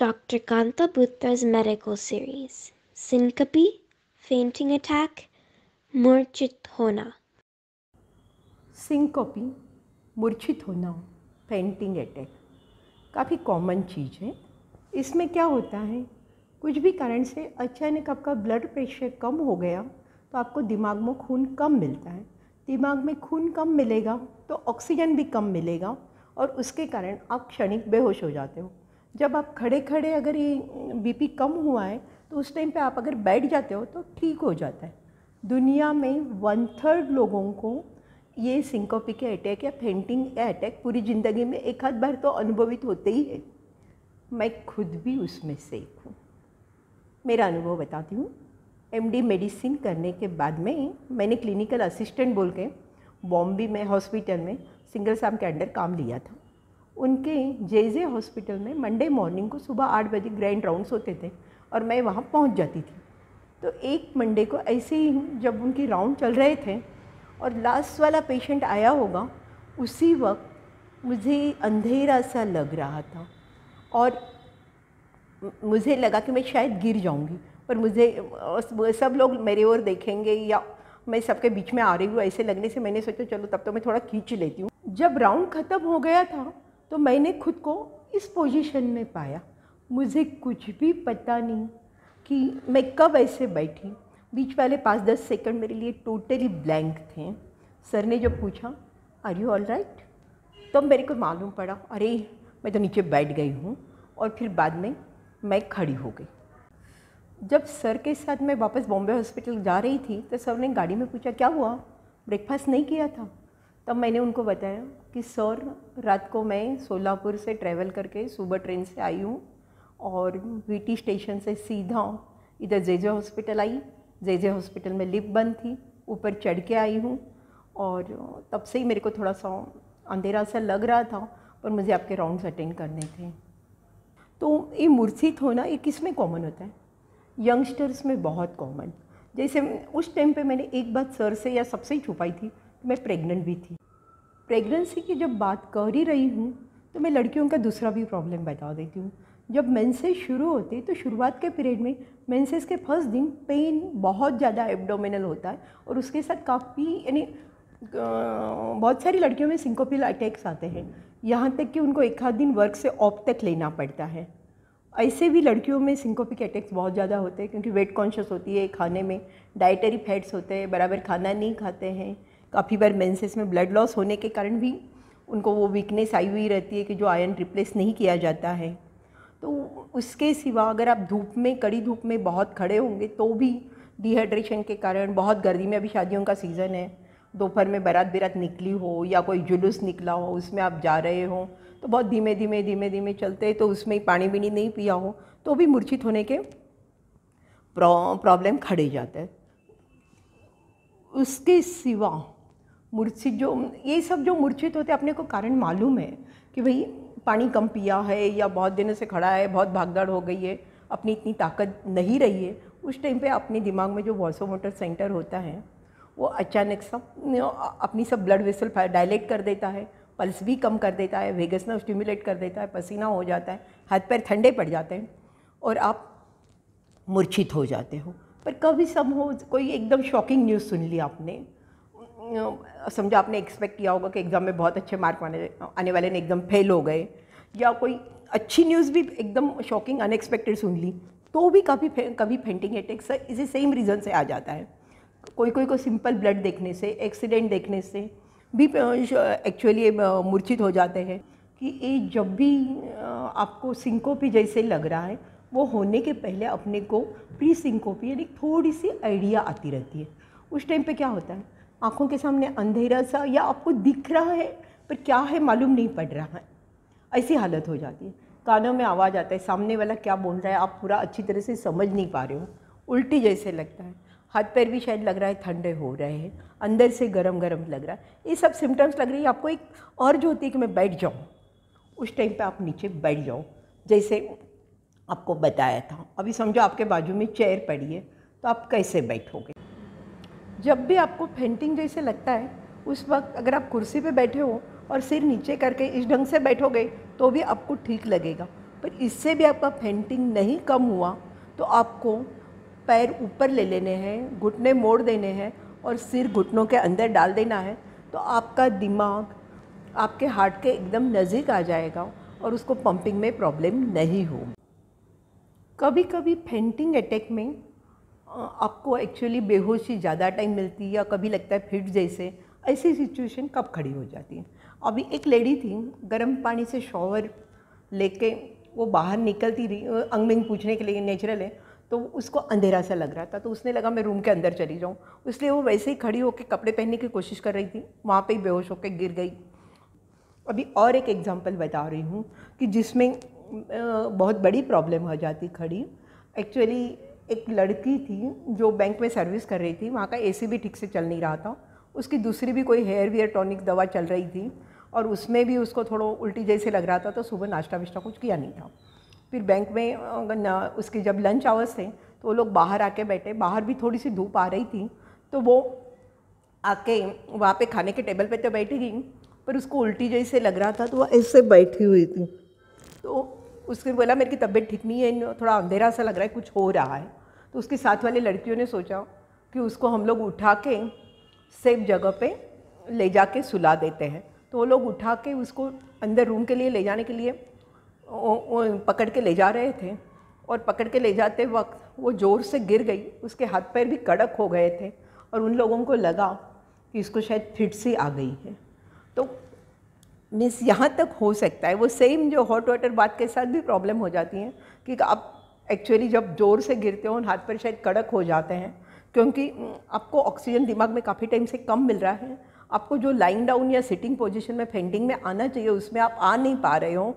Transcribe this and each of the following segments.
Dr. Kanta Butra's medical series Syncope, Fainting Attack, Murchit Hona. Syncope, Murchit होना fainting attack काफ़ी common चीज़ है इसमें क्या होता है कुछ भी कारण से अचानक आपका ब्लड प्रेशर कम हो गया तो आपको दिमाग में खून कम मिलता है दिमाग में खून कम मिलेगा तो ऑक्सीजन भी कम मिलेगा और उसके कारण आप क्षणिक बेहोश हो जाते हो जब आप खड़े खड़े अगर ये बीपी कम हुआ है तो उस टाइम पे आप अगर बैठ जाते हो तो ठीक हो जाता है दुनिया में वन थर्ड लोगों को ये सिंकोपी के अटैक या फेंटिंग या अटैक पूरी ज़िंदगी में एक हद बार तो अनुभवित होते ही है मैं खुद भी उसमें से एक हूँ मेरा अनुभव बताती हूँ एम मेडिसिन करने के बाद में मैंने क्लिनिकल असिस्टेंट बोल के बॉम्बे में हॉस्पिटल में सिंगल साम के अंडर काम लिया था उनके जेजे हॉस्पिटल में मंडे मॉर्निंग को सुबह आठ बजे ग्रैंड राउंड्स होते थे और मैं वहाँ पहुँच जाती थी तो एक मंडे को ऐसे ही जब उनके राउंड चल रहे थे और लास्ट वाला पेशेंट आया होगा उसी वक्त मुझे अंधेरा सा लग रहा था और मुझे लगा कि मैं शायद गिर जाऊंगी पर मुझे सब लोग मेरे ओर देखेंगे या मैं सबके बीच में आ रही हूँ ऐसे लगने से मैंने सोचा चलो तब तो मैं थोड़ा खींच लेती हूँ जब राउंड ख़त्म हो गया था तो मैंने खुद को इस पोजीशन में पाया मुझे कुछ भी पता नहीं कि मैं कब ऐसे बैठी बीच वाले पाँच दस सेकंड मेरे लिए टोटली ब्लैंक थे सर ने जब पूछा आर यू ऑल राइट तब मेरे को मालूम पड़ा अरे मैं तो नीचे बैठ गई हूँ और फिर बाद में मैं खड़ी हो गई जब सर के साथ मैं वापस बॉम्बे हॉस्पिटल जा रही थी तो सर ने गाड़ी में पूछा क्या हुआ ब्रेकफास्ट नहीं किया था तब मैंने उनको बताया कि सर रात को मैं सोलापुर से ट्रैवल करके सुबह ट्रेन से आई हूँ और वीटी स्टेशन से सीधा इधर जे हॉस्पिटल आई जेजे हॉस्पिटल में लिप बंद थी ऊपर चढ़ के आई हूँ और तब से ही मेरे को थोड़ा सा अंधेरा सा लग रहा था पर मुझे आपके राउंड्स अटेंड करने थे तो ये मूर्छित होना ये किस में कॉमन होता है यंगस्टर्स में बहुत कॉमन जैसे उस टाइम पे मैंने एक बात सर से या सबसे ही छुपाई थी मैं प्रेग्नेंट भी थी प्रेगनेंसी की जब बात कर ही रही हूँ तो मैं लड़कियों का दूसरा भी प्रॉब्लम बता देती हूँ जब मेंसेस शुरू होते तो शुरुआत के पीरियड में मेंसेस के फर्स्ट दिन पेन बहुत ज़्यादा एब्डोमिनल होता है और उसके साथ काफ़ी यानी बहुत सारी लड़कियों में सिंकोपिल अटैक्स आते हैं यहाँ तक कि उनको एक आध दिन वर्क से ऑफ तक लेना पड़ता है ऐसे भी लड़कियों में सिंकोपिक अटैक्स बहुत ज़्यादा होते हैं क्योंकि वेट कॉन्शियस होती है खाने में डाइटरी फैट्स होते हैं बराबर खाना नहीं खाते हैं काफ़ी बार मेंसेस में ब्लड लॉस होने के कारण भी उनको वो वीकनेस आई हुई रहती है कि जो आयन रिप्लेस नहीं किया जाता है तो उसके सिवा अगर आप धूप में कड़ी धूप में बहुत खड़े होंगे तो भी डिहाइड्रेशन के कारण बहुत गर्मी में अभी शादियों का सीज़न है दोपहर में बारात बिरात निकली हो या कोई जुलूस निकला हो उसमें आप जा रहे हो तो बहुत धीमे धीमे धीमे धीमे चलते तो उसमें पानी बीनी नहीं पिया हो तो भी मूर्छित होने के प्रॉब्लम खड़े जाते हैं उसके सिवा मूर्छित जो ये सब जो मूर्छित होते अपने को कारण मालूम है कि भाई पानी कम पिया है या बहुत दिनों से खड़ा है बहुत भागदड़ हो गई है अपनी इतनी ताकत नहीं रही है उस टाइम पे अपने दिमाग में जो वॉसो मोटर सेंटर होता है वो अचानक सब अपनी सब ब्लड वेसल डायलेट कर देता है पल्स भी कम कर देता है वेगस ना स्टिमुलेट कर देता है पसीना हो जाता है हाथ पैर ठंडे पड़ जाते हैं और आप मूर्छित हो जाते हो पर कभी सब हो कोई एकदम शॉकिंग न्यूज़ सुन ली आपने समझो आपने एक्सपेक्ट किया होगा कि एग्ज़ाम में बहुत अच्छे मार्क आने आने वाले ने एकदम फेल हो गए या कोई अच्छी न्यूज़ भी एकदम शॉकिंग अनएक्सपेक्टेड सुन ली तो भी कभी कभी फेंटिंग अटैक इसी सेम रीज़न से आ जाता है कोई कोई को सिंपल ब्लड देखने से एक्सीडेंट देखने से भी एक्चुअली मूर्छित हो जाते हैं कि ये जब भी आपको सिंकोपी जैसे लग रहा है वो होने के पहले अपने को प्री सिंकोपी यानी थोड़ी सी आइडिया आती रहती है उस टाइम पे क्या होता है आँखों के सामने अंधेरा सा या आपको दिख रहा है पर क्या है मालूम नहीं पड़ रहा है ऐसी हालत हो जाती है कानों में आवाज़ आता है सामने वाला क्या बोल रहा है आप पूरा अच्छी तरह से समझ नहीं पा रहे हो उल्टी जैसे लगता है हाथ पैर भी शायद लग रहा है ठंडे हो रहे हैं अंदर से गरम गरम लग रहा है ये सब सिम्टम्स लग रही है आपको एक और जो होती है कि मैं बैठ जाऊँ उस टाइम पे आप नीचे बैठ जाओ जैसे आपको बताया था अभी समझो आपके बाजू में चेयर पड़ी है तो आप कैसे बैठोगे जब भी आपको फेंटिंग जैसे लगता है उस वक्त अगर आप कुर्सी पे बैठे हो और सिर नीचे करके इस ढंग से बैठोगे तो भी आपको ठीक लगेगा पर इससे भी आपका फेंटिंग नहीं कम हुआ तो आपको पैर ऊपर ले लेने हैं घुटने मोड़ देने हैं और सिर घुटनों के अंदर डाल देना है तो आपका दिमाग आपके हार्ट के एकदम नज़दीक आ जाएगा और उसको पंपिंग में प्रॉब्लम नहीं होगी कभी कभी फेंटिंग अटैक में आपको एक्चुअली बेहोशी ज़्यादा टाइम मिलती है या कभी लगता है फिट जैसे ऐसी सिचुएशन कब खड़ी हो जाती है अभी एक लेडी थी गर्म पानी से शॉवर लेके वो बाहर निकलती रही में पूछने के लिए नेचुरल है तो उसको अंधेरा सा लग रहा था तो उसने लगा मैं रूम के अंदर चली जाऊँ इसलिए वो वैसे ही खड़ी होकर कपड़े पहनने की कोशिश कर रही थी वहाँ पर ही बेहोश होकर गिर गई अभी और एक एग्ज़ाम्पल बता रही हूँ कि जिसमें बहुत बड़ी प्रॉब्लम हो जाती खड़ी एक्चुअली एक लड़की थी जो बैंक में सर्विस कर रही थी वहाँ का एसी भी ठीक से चल नहीं रहा था उसकी दूसरी भी कोई हेयर वेयर टॉनिक दवा चल रही थी और उसमें भी उसको थोड़ा उल्टी जैसे लग रहा था तो सुबह नाश्ता वाश्ता कुछ किया नहीं था फिर बैंक में उसके जब लंच आवर्स थे तो लोग बाहर आके बैठे बाहर भी थोड़ी सी धूप आ रही थी तो वो आके वहाँ पे खाने के टेबल पे तो बैठी गई पर उसको उल्टी जैसे लग रहा था तो वह ऐसे बैठी हुई थी तो उसने बोला मेरी तबीयत ठीक नहीं है थोड़ा अंधेरा सा लग रहा है कुछ हो रहा है तो उसके साथ वाले लड़कियों ने सोचा कि उसको हम लोग उठा के सेफ जगह पे ले जा के सुला देते हैं तो वो लोग उठा के उसको अंदर रूम के लिए ले जाने के लिए वो, वो पकड़ के ले जा रहे थे और पकड़ के ले जाते वक्त वो ज़ोर से गिर गई उसके हाथ पैर भी कड़क हो गए थे और उन लोगों को लगा कि इसको शायद फिट सी आ गई है तो मीन्स यहाँ तक हो सकता है वो सेम जो हॉट वाटर बात के साथ भी प्रॉब्लम हो जाती है कि आप एक्चुअली जब ज़ोर से गिरते हो हाथ पर शायद कड़क हो जाते हैं क्योंकि आपको ऑक्सीजन दिमाग में काफ़ी टाइम से कम मिल रहा है आपको जो लाइन डाउन या सिटिंग पोजीशन में फेंडिंग में आना चाहिए उसमें आप आ नहीं पा रहे हो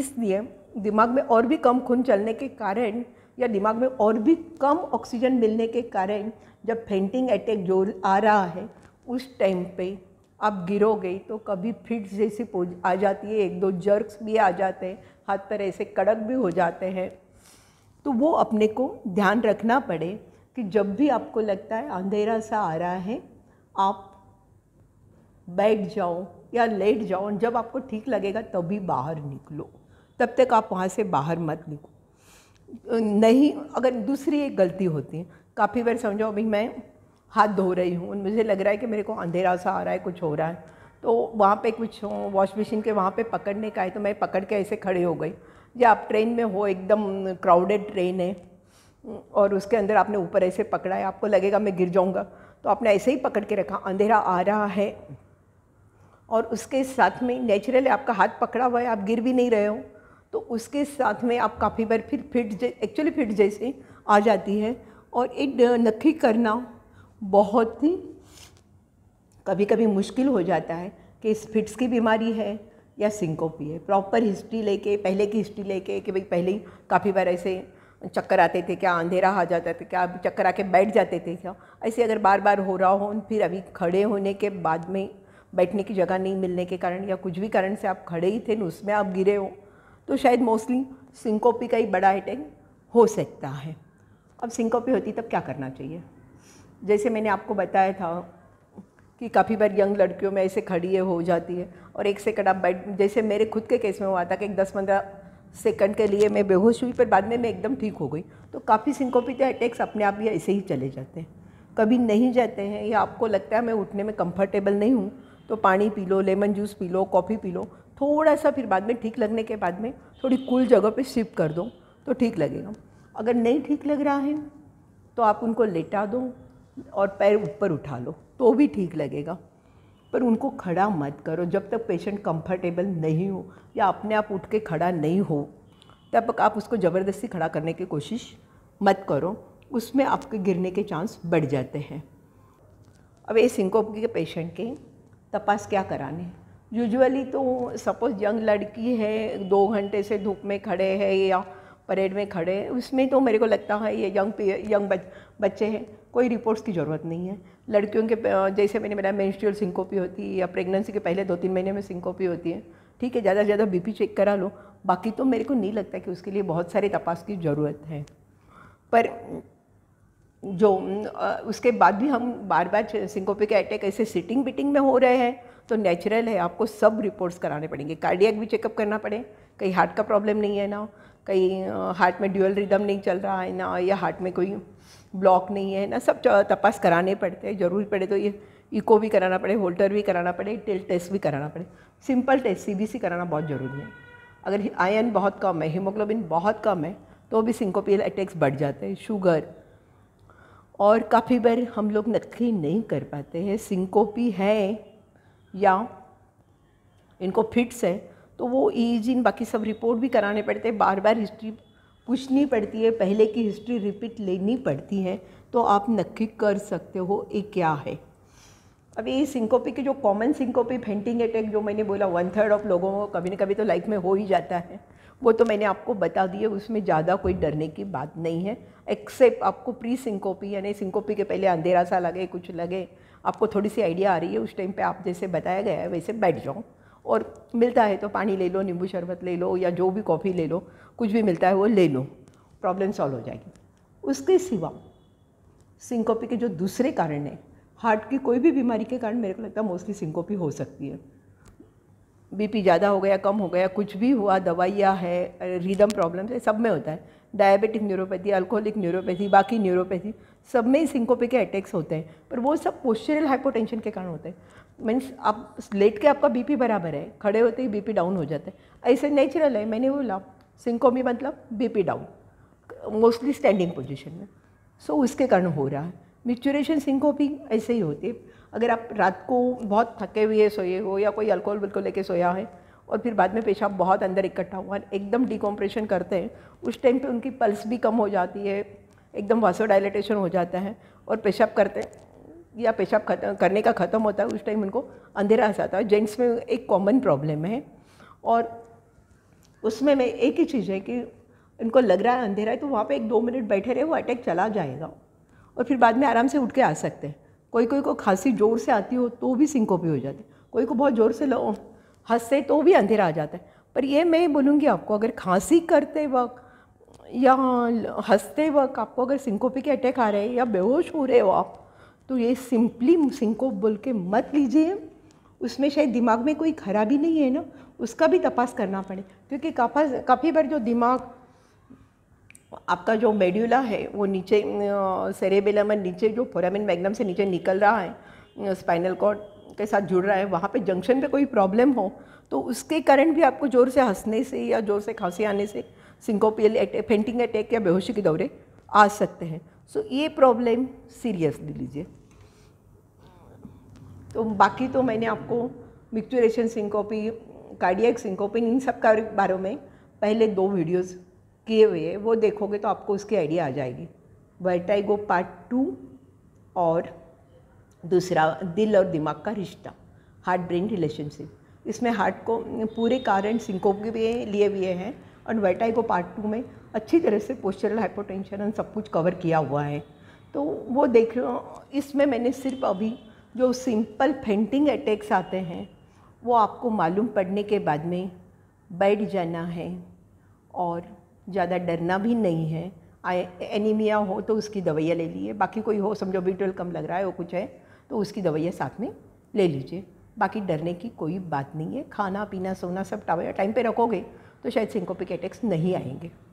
इसलिए दिमाग में और भी कम खून चलने के कारण या दिमाग में और भी कम ऑक्सीजन मिलने के कारण जब फेंटिंग अटैक जोर आ रहा है उस टाइम पे आप गिरोगे तो कभी फिट जैसी आ जाती है एक दो जर्क्स भी आ जाते हैं हाथ पर ऐसे कड़क भी हो जाते हैं तो वो अपने को ध्यान रखना पड़े कि जब भी आपको लगता है अंधेरा सा आ रहा है आप बैठ जाओ या लेट जाओ जब आपको ठीक लगेगा तभी बाहर निकलो तब तक आप वहाँ से बाहर मत निकलो नहीं अगर दूसरी एक गलती होती है काफ़ी बार समझो अभी मैं हाथ धो रही हूँ मुझे लग रहा है कि मेरे को अंधेरा सा आ रहा है कुछ हो रहा है तो वहाँ पे कुछ वॉश मशीन के वहाँ पे पकड़ने का है तो मैं पकड़ के ऐसे खड़े हो गई या आप ट्रेन में हो एकदम क्राउडेड ट्रेन है और उसके अंदर आपने ऊपर ऐसे पकड़ा है आपको लगेगा मैं गिर जाऊँगा तो आपने ऐसे ही पकड़ के रखा अंधेरा आ रहा है और उसके साथ में नेचुरली आपका हाथ पकड़ा हुआ है आप गिर भी नहीं रहे हो तो उसके साथ में आप काफ़ी बार फिर फिट एक्चुअली फिट जैसे आ जाती है और एक नक्की करना बहुत ही कभी कभी मुश्किल हो जाता है कि फिट्स की बीमारी है या सिंकोपी है प्रॉपर हिस्ट्री लेके पहले की हिस्ट्री लेके कि भाई पहले ही काफ़ी बार ऐसे चक्कर आते थे क्या अंधेरा आ जाता था क्या चक्कर आके बैठ जाते थे क्या ऐसे अगर बार बार हो रहा हो फिर अभी खड़े होने के बाद में बैठने की जगह नहीं मिलने के कारण या कुछ भी कारण से आप खड़े ही थे न उसमें आप गिरे हो तो शायद मोस्टली सिंकोपी का ही बड़ा अटैक हो सकता है अब सिंकोपी होती तब क्या करना चाहिए जैसे मैंने आपको बताया था कि काफ़ी बार यंग लड़कियों में ऐसे खड़ी है हो जाती है और एक सेकंड आप बैठ जैसे मेरे खुद के केस में हुआ था कि एक दस पंद्रह सेकंड के लिए मैं बेहोश हुई पर बाद में मैं एकदम ठीक हो गई तो काफ़ी सिंकोपित अटैक्स अपने आप ही ऐसे ही चले जाते हैं कभी नहीं जाते हैं या आपको लगता है मैं उठने में कंफर्टेबल नहीं हूँ तो पानी पी लो लेमन जूस पी लो कॉफ़ी पी लो थोड़ा सा फिर बाद में ठीक लगने के बाद में थोड़ी कूल जगह पर शिफ्ट कर दो तो ठीक लगेगा अगर नहीं ठीक लग रहा है तो आप उनको लेटा दो और पैर ऊपर उठा लो तो भी ठीक लगेगा पर उनको खड़ा मत करो जब तक पेशेंट कंफर्टेबल नहीं हो या अपने आप उठ के खड़ा नहीं हो तब तक आप उसको ज़बरदस्ती खड़ा करने की कोशिश मत करो उसमें आपके गिरने के चांस बढ़ जाते हैं अब ये सिंकोप के पेशेंट के तपास क्या कराने यूजुअली तो सपोज़ यंग लड़की है दो घंटे से धूप में खड़े है या परेड में खड़े हैं उसमें तो मेरे को लगता है ये यंग यंग बच, बच्चे हैं कोई रिपोर्ट्स की ज़रूरत नहीं है लड़कियों के जैसे मैंने मेरा मेंस्ट्रुअल सिंकोपी होती है या प्रेगनेंसी के पहले दो तीन महीने में सिंकोपी होती है ठीक है ज़्यादा से ज़्यादा बीपी चेक करा लो बाकी तो मेरे को नहीं लगता कि उसके लिए बहुत सारी तपास की ज़रूरत है पर जो उसके बाद भी हम बार बार सिंकोपी के अटैक ऐसे सिटिंग बिटिंग में हो रहे हैं तो नेचुरल है आपको सब रिपोर्ट्स कराने पड़ेंगे कार्डियक भी चेकअप करना पड़े कहीं हार्ट का प्रॉब्लम नहीं है ना कहीं हार्ट में ड्यूअल रिदम नहीं चल रहा है ना या हार्ट में कोई ब्लॉक नहीं है ना सब तपास कराने पड़ते हैं ज़रूरी पड़े तो ये इको भी कराना पड़े होल्टर भी कराना पड़े टेल टेस्ट भी कराना पड़े सिंपल टेस्ट सी कराना बहुत ज़रूरी है अगर आयन बहुत कम है हीमोग्लोबिन बहुत कम है तो भी सिंकोपियल अटैक्स बढ़ जाते हैं शुगर और काफ़ी बार हम लोग नक्की नहीं कर पाते हैं सिंकोपी है या इनको फिट्स है तो वो ईजिन बाकी सब रिपोर्ट भी कराने पड़ते हैं बार बार हिस्ट्री पूछनी पड़ती है पहले की हिस्ट्री रिपीट लेनी पड़ती है तो आप नक्की कर सकते हो ये क्या है अब ये सिंकोपी के जो कॉमन सिंकोपी फेंटिंग अटैक जो मैंने बोला वन थर्ड ऑफ लोगों को कभी ना कभी तो लाइफ में हो ही जाता है वो तो मैंने आपको बता दिया उसमें ज़्यादा कोई डरने की बात नहीं है एक्सेप्ट आपको प्री सिंकोपी यानी सिंकोपी के पहले अंधेरा सा लगे कुछ लगे आपको थोड़ी सी आइडिया आ रही है उस टाइम पे आप जैसे बताया गया है वैसे बैठ जाओ और मिलता है तो पानी ले लो नींबू शरबत ले लो या जो भी कॉफ़ी ले लो कुछ भी मिलता है वो ले लो प्रॉब्लम सॉल्व हो जाएगी उसके सिवा सिंकोपी के जो दूसरे कारण हैं हार्ट की कोई भी बीमारी के कारण मेरे को लगता है मोस्टली सिंकोपी हो सकती है बीपी ज़्यादा हो गया कम हो गया कुछ भी हुआ दवाइयाँ है रिदम प्रॉब्लम्स है सब में होता है डायबिटिक न्यूरोपैथी अल्कोहलिक न्यूरोपैथी बाकी न्यूरोपैथी सब में ही सिंकोपे के अटैक्स होते हैं पर वो सब पोस्चरल हाइपोटेंशन के कारण होते हैं मीन्स आप लेट के आपका बीपी बराबर है खड़े होते ही बीपी डाउन हो जाता है ऐसे नेचुरल है मैंने बोला सिंकोमी मतलब BP down mostly standing position में सो so, उसके कारण हो रहा है मिचुरेशन सिंकोपी ऐसे ही होती है अगर आप रात को बहुत थके हुए सोए हो या कोई अल्कोहल बिल्कुल लेके सोया है और फिर बाद में पेशाब बहुत अंदर इकट्ठा हुआ एकदम डिकम्प्रेशन करते हैं उस टाइम पे उनकी पल्स भी कम हो जाती है एकदम वासो डायलेटेशन हो जाता है और पेशाब करते या पेशाब करने का ख़त्म होता है उस टाइम उनको अंधेरा आ जाता है जेंट्स में एक कॉमन प्रॉब्लम है और उसमें मैं एक ही चीज़ है कि उनको लग रहा है अंधेरा है तो वहाँ पे एक दो मिनट बैठे रहे वो अटैक चला जाएगा और फिर बाद में आराम से उठ के आ सकते हैं कोई कोई को खांसी ज़ोर से आती हो तो भी सिंकोपी हो जाती है कोई को बहुत ज़ोर से लो हंसते तो भी अंधेरा आ जाता है पर ये मैं बोलूँगी आपको अगर खांसी करते वक्त या हंसते वक्त आपको अगर सिंकोपी के अटैक आ रहे हैं या बेहोश हो रहे हो आप तो ये सिंपली सिंकोप बोल के मत लीजिए उसमें शायद दिमाग में कोई खराबी नहीं है ना उसका भी तपास करना पड़े क्योंकि काफ़ी बार जो दिमाग आपका जो मेड्यूला है वो नीचे सेरेबेलम नीचे जो फोरामिन मैग्नम से नीचे निकल रहा है स्पाइनल कॉर्ड के साथ जुड़ रहा है वहाँ पे जंक्शन पे कोई प्रॉब्लम हो तो उसके कारण भी आपको ज़ोर से हंसने से या ज़ोर से खांसी आने से सिंकोपियल अटैक फेंटिंग अटैक या बेहोशी के दौरे आ सकते हैं सो so, ये प्रॉब्लम सीरियस ले लीजिए तो बाकी तो मैंने आपको मिक्चुरेशन सिंकोपी कार्डियक सिंकोपी इन सब के बारे में पहले दो वीडियोस किए हुए हैं वो देखोगे तो आपको उसकी आइडिया आ जाएगी वर्टाइगो पार्ट टू और दूसरा दिल और दिमाग का रिश्ता हार्ट ब्रेन रिलेशनशिप इसमें हार्ट को पूरे कारण सिंकोप के लिए लिए हुए हैं एंड वेटाइगो पार्ट टू में अच्छी तरह से पोस्चरल हाइपोटेंशन एंड सब कुछ कवर किया हुआ है तो वो देख रहे हो इसमें मैंने सिर्फ अभी जो सिंपल फेंटिंग अटैक्स आते हैं वो आपको मालूम पड़ने के बाद में बैठ जाना है और ज़्यादा डरना भी नहीं है एनीमिया हो तो उसकी दवाइयाँ ले लीजिए बाकी कोई हो समझो बीटल कम लग रहा है वो कुछ है तो उसकी दवाइयाँ साथ में ले लीजिए बाकी डरने की कोई बात नहीं है खाना पीना सोना सब टाइम पे रखोगे तो शायद सिंकोपिक अटैक्स नहीं आएंगे